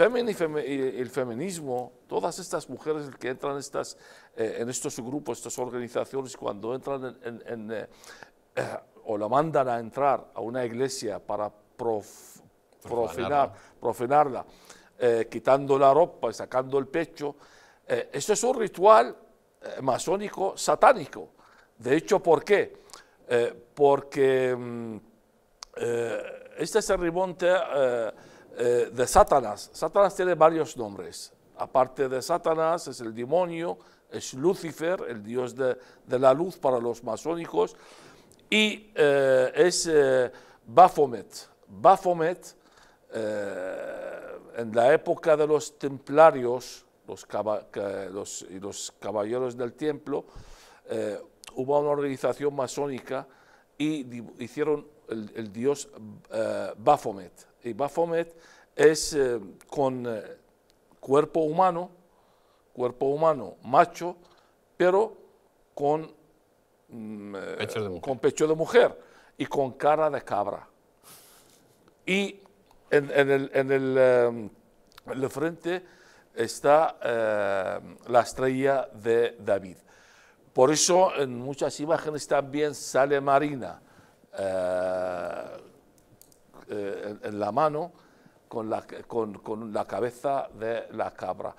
el feminismo, todas estas mujeres que entran estas, eh, en estos grupos, estas organizaciones, cuando entran en, eh, eh, o la mandan a entrar a una iglesia para prof, profanarla, quitando la ropa y sacando el pecho, esto es un ritual masónico satánico. De hecho, ¿por qué? porque mm, este esta se eh, de Satanás. Satanás tiene varios nombres. Aparte de Satanás es el demonio, es Lucifer, el dios de, la luz para los masónicos, y eh, es eh, Baphomet. Baphomet, en la época de los templarios los y los caballeros del templo, hubo una organización masónica y hicieron el, dios Bafomet. Eh, Baphomet. Y Baphomet es eh, con eh, cuerpo humano, cuerpo humano macho, pero con, mm, pecho con pecho de mujer y con cara de cabra. Y en, el, en, el, frente está la estrella de David. Por eso en muchas imágenes también sale Marina eh, eh, en, la mano con la, con la cabeza de la cabra.